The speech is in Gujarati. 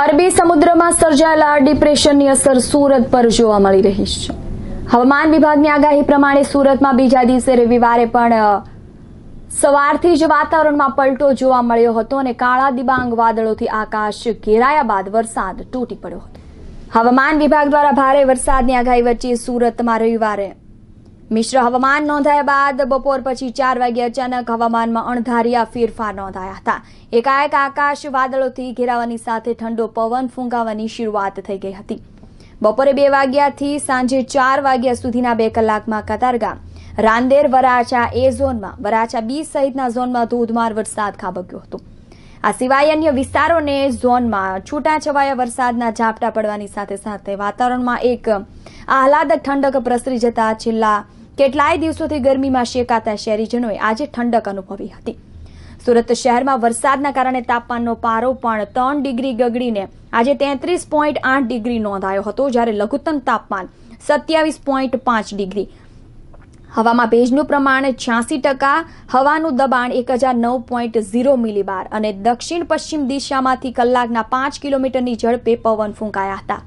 અરબી સમુદ્રમાં સર્જાયેલા ડિપ્રેશનની અસર સુરત પર જોવા મળી રહી છે હવામાન વિભાગની આગાહી પ્રમાણે સુરતમાં બીજા દિવસે રવિવારે પણ સવારથી જ વાતાવરણમાં પલટો જોવા મળ્યો હતો અને કાળા દિબાંગ વાદળોથી આકાશ ઘેરાયા બાદ વરસાદ તૂટી પડ્યો હતો હવામાન વિભાગ દ્વારા ભારે વરસાદની આગાહી વચ્ચે સુરતમાં રવિવારે મિશ્ર હવામાન નોંધાયા બાદ બપોર પછી ચાર વાગે અચાનક હવામાનમાં અણધારિયા ફેરફાર નોંધાયા હતા એકાએક આકાશ વાદળોથી ઘેરાવાની સાથે ઠંડો પવન ફૂંકાવાની શરૂઆત થઈ ગઈ હતી બપોરે બે વાગ્યાથી સાંજે ચાર વાગ્યા સુધીના બે કલાકમાં કતારગામ રાંદેર વરાછા એ ઝોનમાં વરાછા બી સહિતના ઝોનમાં ધોધમાર વરસાદ ખાબક્યો હતો આ સિવાય અન્ય વિસ્તારોને ઝોનમાં છૂટાછવાયા વરસાદના ઝાપટા પડવાની સાથે સાથે વાતાવરણમાં એક આહલાદક ઠંડક પ્રસરી જતા છેલ્લા કેટલાય દિવસોથી ગરમીમાં શેકાતા શહેરીજનોએ આજે ઠંડક અનુભવી હતી સુરત શહેરમાં વરસાદના કારણે તાપમાનનો પારો પણ ત્રણ ડિગ્રી ગગડીને આજે તેત્રીસ પોઈન્ટ આઠ ડિગ્રી નોંધાયો હતો જ્યારે લઘુત્તમ તાપમાન સત્યાવીસ પોઈન્ટ પાંચ ડિગ્રી હવામાં ભેજનું પ્રમાણ છ્યાસી ટકા હવાનું દબાણ એક હજાર નવ પોઈન્ટ ઝીરો મિલીબાર અને દક્ષિણ પશ્ચિમ દિશામાંથી કલાકના પાંચ કિલોમીટરની ઝડપે પવન ફૂંકાયા હતા